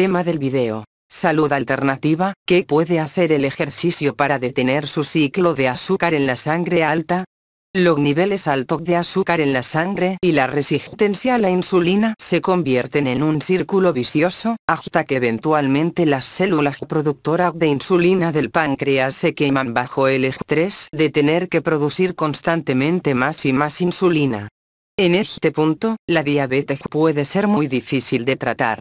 Tema del video. Salud alternativa, ¿qué puede hacer el ejercicio para detener su ciclo de azúcar en la sangre alta? Los niveles altos de azúcar en la sangre y la resistencia a la insulina se convierten en un círculo vicioso, hasta que eventualmente las células productoras de insulina del páncreas se queman bajo el estrés de tener que producir constantemente más y más insulina. En este punto, la diabetes puede ser muy difícil de tratar.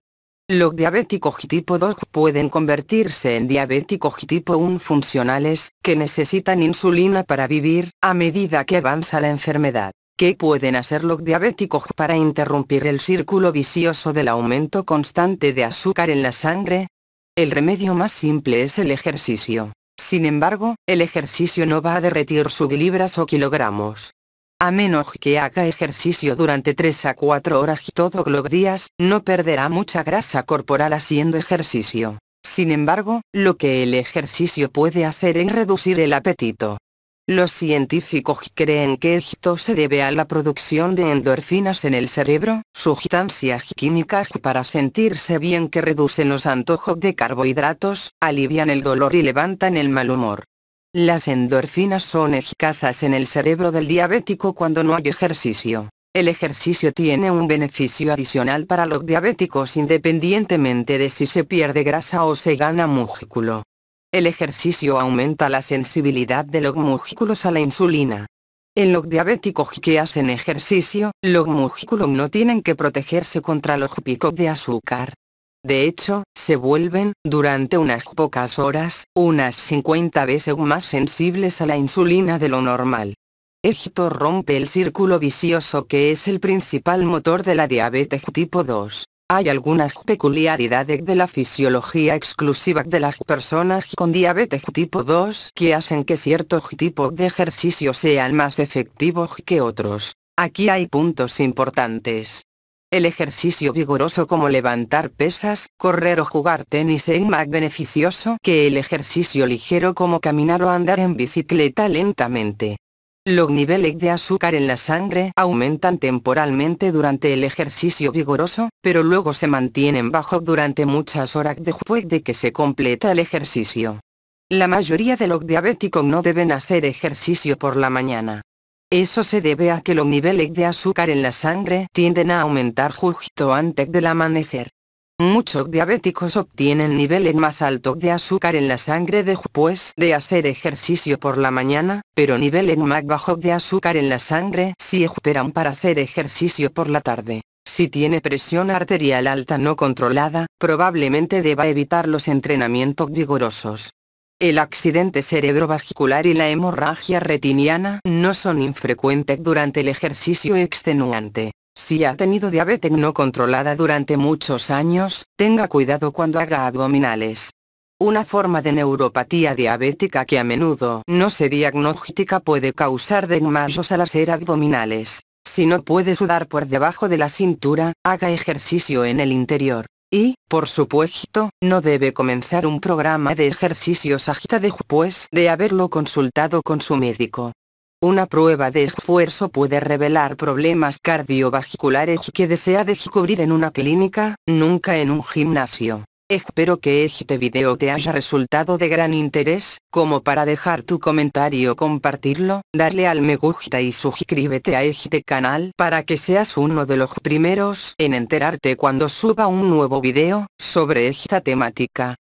Los diabéticos tipo 2 pueden convertirse en diabéticos tipo 1 funcionales, que necesitan insulina para vivir, a medida que avanza la enfermedad. ¿Qué pueden hacer los diabéticos para interrumpir el círculo vicioso del aumento constante de azúcar en la sangre? El remedio más simple es el ejercicio. Sin embargo, el ejercicio no va a derretir sus libras o kilogramos. A menos que haga ejercicio durante 3 a 4 horas todos los días, no perderá mucha grasa corporal haciendo ejercicio. Sin embargo, lo que el ejercicio puede hacer es reducir el apetito. Los científicos creen que esto se debe a la producción de endorfinas en el cerebro, sustancias químicas para sentirse bien que reducen los antojos de carbohidratos, alivian el dolor y levantan el mal humor. Las endorfinas son escasas en el cerebro del diabético cuando no hay ejercicio. El ejercicio tiene un beneficio adicional para los diabéticos independientemente de si se pierde grasa o se gana músculo. El ejercicio aumenta la sensibilidad de los músculos a la insulina. En los diabéticos que hacen ejercicio, los músculos no tienen que protegerse contra los picos de azúcar, de hecho, se vuelven, durante unas pocas horas, unas 50 veces más sensibles a la insulina de lo normal. Esto rompe el círculo vicioso que es el principal motor de la diabetes tipo 2. Hay algunas peculiaridades de la fisiología exclusiva de las personas con diabetes tipo 2 que hacen que ciertos tipos de ejercicio sean más efectivos que otros. Aquí hay puntos importantes. El ejercicio vigoroso como levantar pesas, correr o jugar tenis es más beneficioso que el ejercicio ligero como caminar o andar en bicicleta lentamente. Los niveles de azúcar en la sangre aumentan temporalmente durante el ejercicio vigoroso, pero luego se mantienen bajos durante muchas horas después de que se completa el ejercicio. La mayoría de los diabéticos no deben hacer ejercicio por la mañana. Eso se debe a que los niveles de azúcar en la sangre tienden a aumentar justo antes del amanecer. Muchos diabéticos obtienen niveles más altos de azúcar en la sangre después de hacer ejercicio por la mañana, pero niveles más bajos de azúcar en la sangre si esperan para hacer ejercicio por la tarde. Si tiene presión arterial alta no controlada, probablemente deba evitar los entrenamientos vigorosos. El accidente cerebrovascular y la hemorragia retiniana no son infrecuentes durante el ejercicio extenuante. Si ha tenido diabetes no controlada durante muchos años, tenga cuidado cuando haga abdominales. Una forma de neuropatía diabética que a menudo no se diagnostica puede causar desmayos al hacer abdominales. Si no puede sudar por debajo de la cintura, haga ejercicio en el interior. Y, por supuesto, no debe comenzar un programa de ejercicios agitados después de haberlo consultado con su médico. Una prueba de esfuerzo puede revelar problemas cardiovasculares que desea descubrir en una clínica, nunca en un gimnasio. Espero que este video te haya resultado de gran interés, como para dejar tu comentario compartirlo, darle al me gusta y suscríbete a este canal para que seas uno de los primeros en enterarte cuando suba un nuevo video sobre esta temática.